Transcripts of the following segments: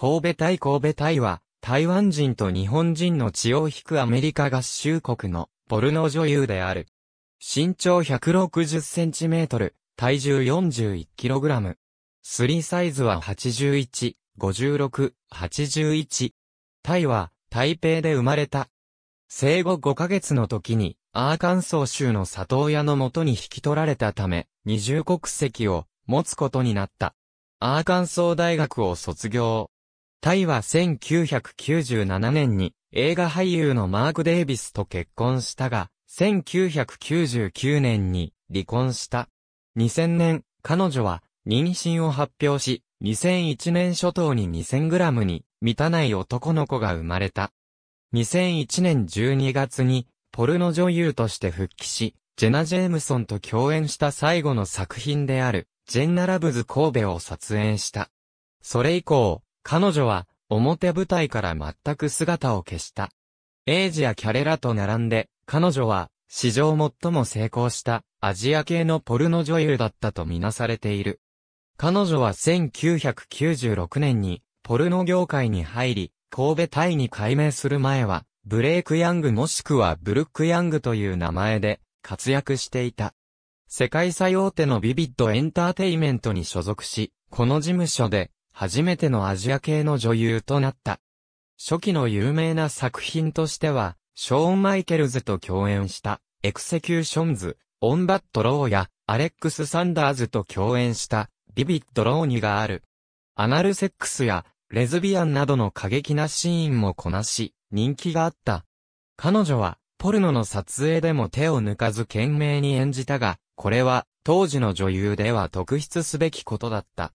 神戸対神戸対は、台湾人と日本人の血を引くアメリカ合衆国のポルノ女優である。身長1 6 0トル、体重4 1ラム。スリーサイズは81、56、81。タイは台北で生まれた。生後5ヶ月の時にアーカンソー州の里親のもとに引き取られたため、二重国籍を持つことになった。アーカンソー大学を卒業。タイは1997年に映画俳優のマーク・デイビスと結婚したが、1999年に離婚した。2000年、彼女は妊娠を発表し、2001年初頭に 2000g に満たない男の子が生まれた。2001年12月に、ポルノ女優として復帰し、ジェナ・ジェームソンと共演した最後の作品である、ジェンナ・ラブズ神戸を撮影した。それ以降、彼女は、表舞台から全く姿を消した。エイジやキャレラと並んで、彼女は、史上最も成功したアジア系のポルノ女優だったとみなされている。彼女は1996年にポルノ業界に入り、神戸タイに改名する前は、ブレイク・ヤングもしくはブルック・ヤングという名前で活躍していた。世界最大手のビビッドエンターテイメントに所属し、この事務所で初めてのアジア系の女優となった。初期の有名な作品としては、ショーン・マイケルズと共演した、エクセキューションズ、オンバット・ローや、アレックス・サンダーズと共演した、ビビッド・ローニがある。アナルセックスや、レズビアンなどの過激なシーンもこなし、人気があった。彼女は、ポルノの撮影でも手を抜かず懸命に演じたが、これは、当時の女優では特筆すべきことだった。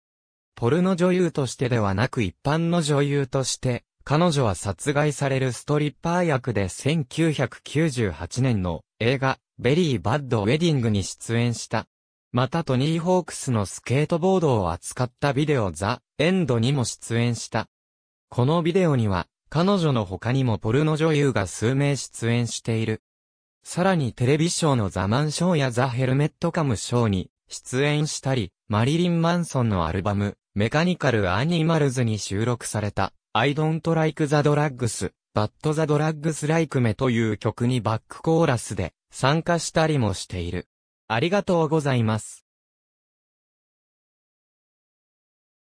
ポルノ女優としてではなく一般の女優として、彼女は殺害されるストリッパー役で1998年の映画、ベリー・バッド・ウェディングに出演した。またトニー・ホークスのスケートボードを扱ったビデオザ・エンドにも出演した。このビデオには、彼女の他にもポルノ女優が数名出演している。さらにテレビショーのザ・マンションやザ・ヘルメットカムショーに出演したり、マリリン・マンソンのアルバム、メカニカル・アニマルズに収録された、I don't like the drugs, but the drugs like me という曲にバックコーラスで参加したりもしている。ありがとうございます。